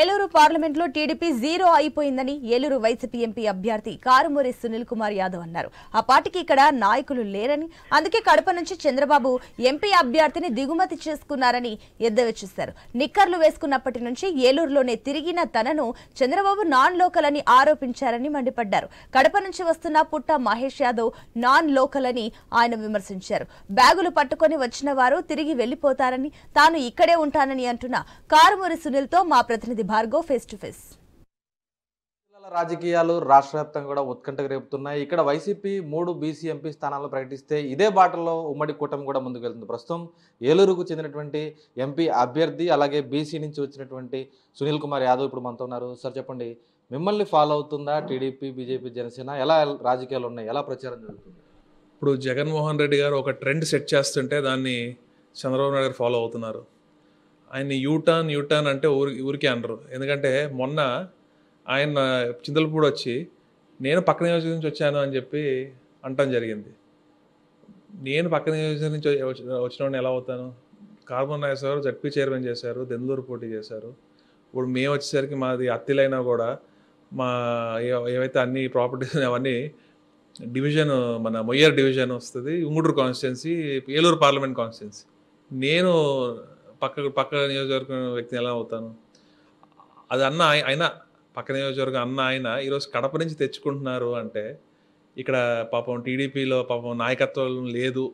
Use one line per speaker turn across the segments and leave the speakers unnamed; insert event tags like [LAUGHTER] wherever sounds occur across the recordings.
ఏలూరు పార్లమెంట్లో TDP zero అయిపోయిందని Eluru YCP MP అభ్యర్థి కారుమూరి సునీల్ కుమార్ యాదవ్ అన్నారు ఆ పార్టీకి ఇక్కడ నాయకులు లేరని అందుకే కడప నుంచి చంద్రబాబు ఎంపీ అభ్యర్థిని దిగుమతి చేసుకున్నారని ఎద్దవి చూశారు నిక్కర్లు వేసుకున్నప్పటి నుంచి ఏలూరులోనే తిరిగిన తనను చంద్రబాబు నాన్ లోకల్ అని ఆరోపించారని మండిపడ్డారు కడప నుంచి వస్తున్న పుట్ట మహేష్ యాదవ్ నాన్ లోకల్ అని ఆయన విమర్శించారు బ్యాగులు పట్టుకొని వచ్చిన వారు తిరిగి వెళ్లిపోతారని తాను ఇక్కడే ఉంటానని అంటున్న కారుమూరి తో మా ప్రతినిధి ఇది భార్గవ్ ఫేస్ టు ఫేస్ రాజకీయాలు రాష్ట్ర వ్యాప్తంగా కూడా ఉత్కంఠకు రేపుతున్నాయి ఇక్కడ వైసీపీ మూడు బీసీ ఎంపీ స్థానాలు ప్రకటిస్తే ఇదే బాటలో ఉమ్మడి కూటమి కూడా ముందుకు వెళ్తుంది ప్రస్తుతం ఏలూరుకు చెందినటువంటి ఎంపీ అభ్యర్థి అలాగే బీసీ నుంచి వచ్చినటువంటి సునీల్ కుమార్ యాదవ్ ఇప్పుడు మనతో ఉన్నారు సార్ చెప్పండి మిమ్మల్ని ఫాలో అవుతుందా టీడీపీ బీజేపీ జనసేన ఎలా రాజకీయాలు ఉన్నాయి ఎలా ప్రచారం జరుగుతుంది
ఇప్పుడు జగన్మోహన్ రెడ్డి గారు ఒక ట్రెండ్ సెట్ చేస్తుంటే దాన్ని చంద్రబాబు నాయుడు ఫాలో అవుతున్నారు ఆయన యూటర్న్ యూటర్న్ అంటే ఊరి ఊరికే అనరు ఎందుకంటే మొన్న ఆయన చింతలపూడి వచ్చి నేను పక్క నియోజకవర్గం నుంచి వచ్చాను అని చెప్పి అంటం జరిగింది నేను పక్క నియోజకవర్గం నుంచి వచ్చిన ఎలా అవుతాను కార్బన్ రాజేశ్వరరావు జడ్పీ చైర్మన్ చేశారు దెందూరు పోటీ చేశారు ఇప్పుడు మేము వచ్చేసరికి మాది అత్తిలైనా కూడా మా ఏవైతే అన్ని ప్రాపర్టీస్ అవన్నీ డివిజన్ మన మొయ్యర్ డివిజన్ వస్తుంది Unguturu constituency Eluru parliament constituency నేను పక్క పక్క నియోజకవర్గం వ్యక్తిని ఎలా అవుతాను అది అన్న ఆయన పక్క నియోజకవర్గం అన్న ఆయన ఈరోజు కడప నుంచి తెచ్చుకుంటున్నారు అంటే ఇక్కడ పాపం టీడీపీలో పాపం నాయకత్వం లేదు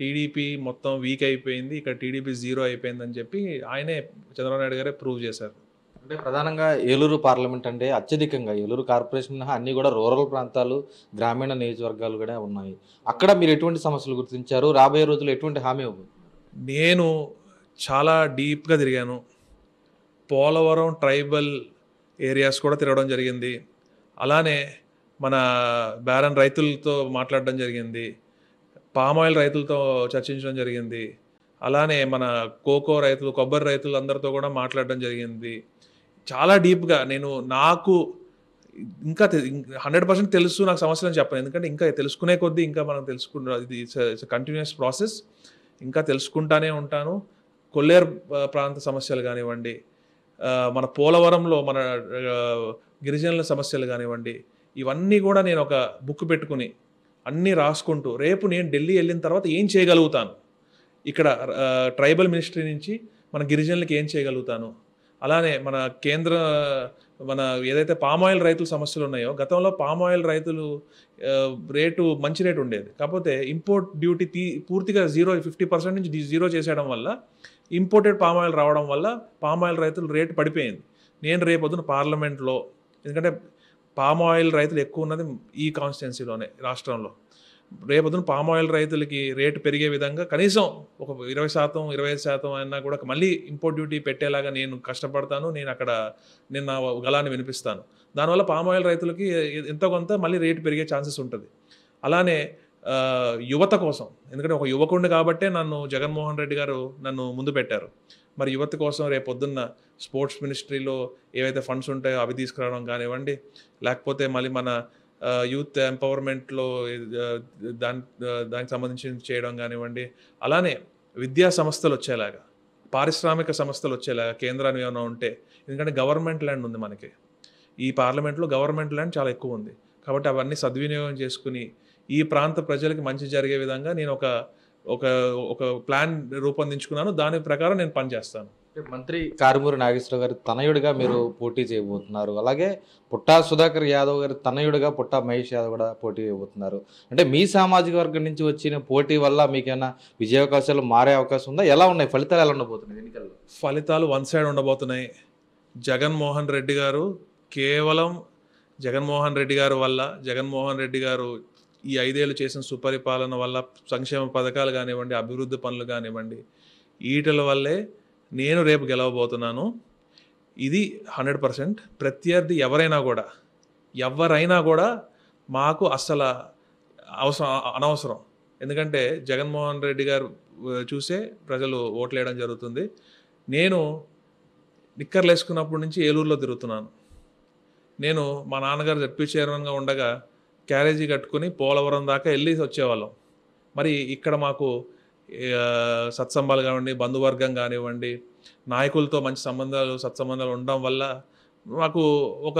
టీడీపీ మొత్తం వీక్ అయిపోయింది ఇక్కడ టీడీపీ జీరో అయిపోయింది అని చెప్పి ఆయనే చంద్రబాబు నాయుడు గారే ప్రూవ్ చేశారు
అంటే ప్రధానంగా ఏలూరు పార్లమెంట్ అంటే అత్యధికంగా ఏలూరు కార్పొరేషన్ అన్నీ కూడా రూరల్ ప్రాంతాలు గ్రామీణ నియోజకవర్గాలు కూడా ఉన్నాయి అక్కడ మీరు ఎటువంటి సమస్యలు గుర్తించారు రాబోయే రోజులు
ఎటువంటి హామీ నేను చాలా డీప్గా తిరిగాను పోలవరం ట్రైబల్ ఏరియాస్ కూడా తిరగడం జరిగింది అలానే మన బ్యారన్ రైతులతో మాట్లాడడం జరిగింది పామాయిల్ రైతులతో చర్చించడం జరిగింది అలానే మన కోకో రైతులు కొబ్బరి రైతులు అందరితో కూడా మాట్లాడడం జరిగింది చాలా డీప్గా నేను నాకు ఇంకా హండ్రెడ్ పర్సెంట్ తెలుసు నాకు సమస్యలు చెప్పను ఎందుకంటే ఇంకా తెలుసుకునే కొద్దీ ఇంకా మనం తెలుసుకుంటా ఇది కంటిన్యూస్ ప్రాసెస్ ఇంకా తెలుసుకుంటానే ఉంటాను కొల్లేరు ప్రాంత సమస్యలు కానివ్వండి మన పోలవరంలో మన గిరిజనుల సమస్యలు కానివ్వండి ఇవన్నీ కూడా నేను ఒక బుక్ పెట్టుకుని అన్నీ రాసుకుంటూ రేపు నేను ఢిల్లీ వెళ్ళిన తర్వాత ఏం చేయగలుగుతాను ఇక్కడ ట్రైబల్ మినిస్ట్రీ నుంచి మన గిరిజనులకి ఏం చేయగలుగుతాను అలానే మన కేంద్ర మన ఏదైతే పామ్ ఆయిల్ రైతుల సమస్యలు ఉన్నాయో గతంలో పామ్ ఆయిల్ రైతులు రేటు మంచి రేటు ఉండేది కాకపోతే ఇంపోర్ట్ డ్యూటీ తీ పూర్తిగా జీరో ఫిఫ్టీ పర్సెంట్ నుంచి జీరో చేసేయడం వల్ల ఇంపోర్టెడ్ పామ్ ఆయిల్ రావడం వల్ల పామ్ ఆయిల్ రైతులు రేటు పడిపోయింది నేను రేపొద్దున పార్లమెంట్లో ఎందుకంటే పామ్ ఆయిల్ రైతులు ఎక్కువ ఉన్నది ఈ కాన్స్టిట్యున్సీలోనే రాష్ట్రంలో రేపొద్దున పామ్ ఆయిల్ రైతులకి రేటు పెరిగే విధంగా కనీసం ఒక ఇరవై శాతం ఇరవై ఐదు శాతం అయినా కూడా మళ్ళీ ఇంపోర్ట్ డ్యూటీ పెట్టేలాగా నేను కష్టపడతాను నేను అక్కడ నిన్న గలాన్ని వినిపిస్తాను దానివల్ల పామ్ ఆయిల్ రైతులకి ఎంతో కొంత మళ్ళీ రేటు పెరిగే ఛాన్సెస్ ఉంటుంది అలానే యువత కోసం ఎందుకంటే ఒక యువకుడిని కాబట్టే నన్ను జగన్మోహన్ రెడ్డి గారు నన్ను ముందు పెట్టారు మరి యువత కోసం రేపు పొద్దున్న స్పోర్ట్స్ మినిస్ట్రీలో ఏవైతే ఫండ్స్ ఉంటాయో అవి తీసుకురావడం కానివ్వండి లేకపోతే మళ్ళీ మన యూత్ ఎంపవర్మెంట్లో దాని దానికి సంబంధించి చేయడం కానివ్వండి అలానే విద్యా సంస్థలు వచ్చేలాగా పారిశ్రామిక సంస్థలు వచ్చేలాగా కేంద్రాన్ని ఏమైనా ఉంటే ఎందుకంటే గవర్నమెంట్ ల్యాండ్ ఉంది మనకి ఈ పార్లమెంట్లో గవర్నమెంట్ ల్యాండ్ చాలా ఎక్కువ ఉంది కాబట్టి అవన్నీ సద్వినియోగం చేసుకుని ఈ ప్రాంత ప్రజలకి మంచి జరిగే విధంగా నేను ఒక ఒక ఒక ప్లాన్ రూపొందించుకున్నాను దాని ప్రకారం నేను పనిచేస్తాను మంత్రి కారుమూరి నాగేశ్వరరావు గారి
తనయుడిగా మీరు పోటీ చేయబోతున్నారు అలాగే పుట్టా సుధాకర్ యాదవ్ గారి తనయుడిగా పుట్టా మహేష్ యాదవ్ కూడా పోటీ చేయబోతున్నారు అంటే మీ సామాజిక వర్గం నుంచి వచ్చిన పోటీ వల్ల మీకేమైనా
విజయావకాశాలు మారే అవకాశం ఉందా ఎలా ఉన్నాయి ఫలితాలు ఎలా ఉండబోతున్నాయి ఎన్నికల్లో ఫలితాలు వన్ సైడ్ ఉండబోతున్నాయి జగన్మోహన్ రెడ్డి గారు కేవలం జగన్మోహన్ రెడ్డి గారు వల్ల జగన్మోహన్ రెడ్డి గారు ఈ ఐదేళ్ళు చేసిన సుపరిపాలన వల్ల సంక్షేమ పథకాలు కానివ్వండి అభివృద్ధి పనులు కానివ్వండి వీటల వల్లే నేను రేపు గెలవబోతున్నాను ఇది హండ్రెడ్ పర్సెంట్ ప్రత్యర్థి ఎవరైనా కూడా ఎవరైనా కూడా మాకు అస్సలు అవసరం అనవసరం ఎందుకంటే జగన్మోహన్ రెడ్డి గారు చూసే ప్రజలు ఓట్లు వేయడం జరుగుతుంది నేను నిక్కర్లు వేసుకున్నప్పటి నుంచి ఏలూరులో తిరుగుతున్నాను నేను మా నాన్నగారు జడ్పీ చైర్మన్గా ఉండగా క్యారేజీ కట్టుకుని పోలవరం దాకా వెళ్ళి వచ్చేవాళ్ళం మరి ఇక్కడ మాకు సత్సంబాలు కానివ్వండి బంధువర్గం కానివ్వండి నాయకులతో మంచి సంబంధాలు సత్సంబంధాలు ఉండడం వల్ల నాకు ఒక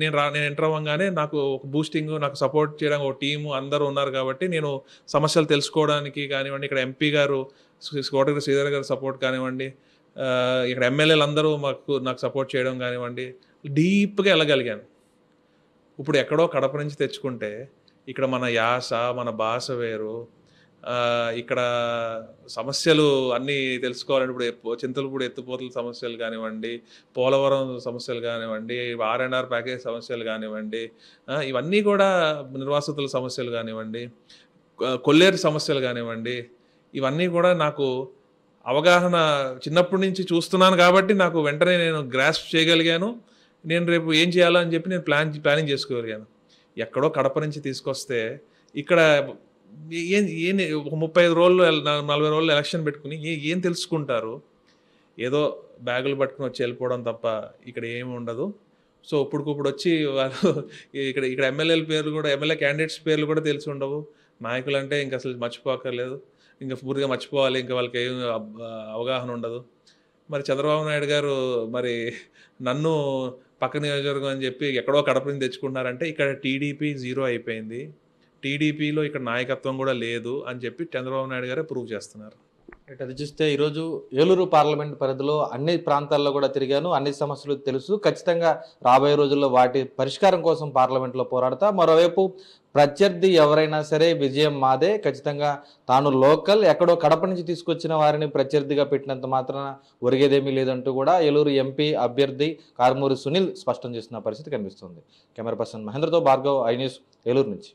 నేను రా నేను ఎంటర్ అవ్వగానే నాకు ఒక బూస్టింగ్ నాకు సపోర్ట్ చేయడానికి ఒక టీము అందరూ ఉన్నారు కాబట్టి నేను సమస్యలు తెలుసుకోవడానికి కానివ్వండి ఇక్కడ ఎంపీ గారు కోటగిరి శ్రీధర్ గారు సపోర్ట్ కానివ్వండి ఇక్కడ ఎమ్మెల్యేలు అందరూ మాకు నాకు సపోర్ట్ చేయడం కానివ్వండి డీప్గా వెళ్ళగలిగాను ఇప్పుడు ఎక్కడో కడప నుంచి తెచ్చుకుంటే ఇక్కడ మన యాస మన భాష వేరు ఇక్కడ సమస్యలు అన్నీ తెలుసుకోవాలంటే ఇప్పుడు చింతలపూడి ఎత్తుపోతల సమస్యలు కానివ్వండి పోలవరం సమస్యలు కానివ్వండి ఆర్ఎన్ఆర్ ప్యాకేజ్ సమస్యలు కానివ్వండి ఇవన్నీ కూడా నిర్వాసితుల సమస్యలు కానివ్వండి కొల్లేరు సమస్యలు కానివ్వండి ఇవన్నీ కూడా నాకు అవగాహన చిన్నప్పటి నుంచి చూస్తున్నాను కాబట్టి నాకు వెంటనే నేను గ్రాస్ప్ చేయగలిగాను నేను రేపు ఏం చేయాలో అని చెప్పి నేను ప్లాన్ ప్లానింగ్ చేసుకోగలిగాను ఎక్కడో కడప నుంచి తీసుకొస్తే ఇక్కడ ఏం ఏం ఒక ముప్పై ఐదు రోజులు నలభై రోజులు ఎలక్షన్ పెట్టుకుని ఏం తెలుసుకుంటారు ఏదో బ్యాగులు పట్టుకుని వచ్చి వెళ్ళిపోవడం తప్ప ఇక్కడ ఏమి ఉండదు సో ఇప్పుడుకిప్పుడు వచ్చి వాళ్ళు [LAUGHS] ఇక్కడ ఇక్కడ ఎమ్మెల్యేల పేర్లు కూడా ఎమ్మెల్యే క్యాండిడేట్స్ పేర్లు కూడా తెలిసి ఉండవు నాయకులు అంటే ఇంకా అసలు మర్చిపోకర్లేదు ఇంకా పూర్తిగా మర్చిపోవాలి ఇంకా వాళ్ళకి ఏం అవగాహన ఉండదు మరి చంద్రబాబు నాయుడు గారు మరి నన్ను పక్క నియోజకవర్గం అని చెప్పి ఎక్కడో కడపని తెచ్చుకున్నారంటే ఇక్కడ టీడీపీ జీరో అయిపోయింది టీడీపీలో ఇక్కడ నాయకత్వం కూడా లేదు అని చెప్పి చంద్రబాబు నాయుడు గారే ప్రూవ్ చేస్తున్నారు రైట్ అది చూస్తే ఈరోజు ఏలూరు పార్లమెంట్ పరిధిలో అన్ని ప్రాంతాల్లో కూడా తిరిగాను అన్ని
సమస్యలు తెలుసు ఖచ్చితంగా రాబోయే రోజుల్లో వాటి పరిష్కారం కోసం పార్లమెంట్లో పోరాడతా మరోవైపు ప్రత్యర్థి ఎవరైనా సరే విజయం మాదే ఖచ్చితంగా తాను లోకల్ ఎక్కడో కడప నుంచి తీసుకొచ్చిన వారిని ప్రత్యర్థిగా పెట్టినంత మాత్రాన ఒరిగేదేమీ లేదంటూ కూడా ఏలూరు ఎంపీ అభ్యర్థి కారుమూరి సునీల్ స్పష్టం చేస్తున్న పరిస్థితి కనిపిస్తుంది కెమెరా పర్సన్ మహేంద్రతో భార్గవ్ ఐ న్యూస్ ఏలూరు నుంచి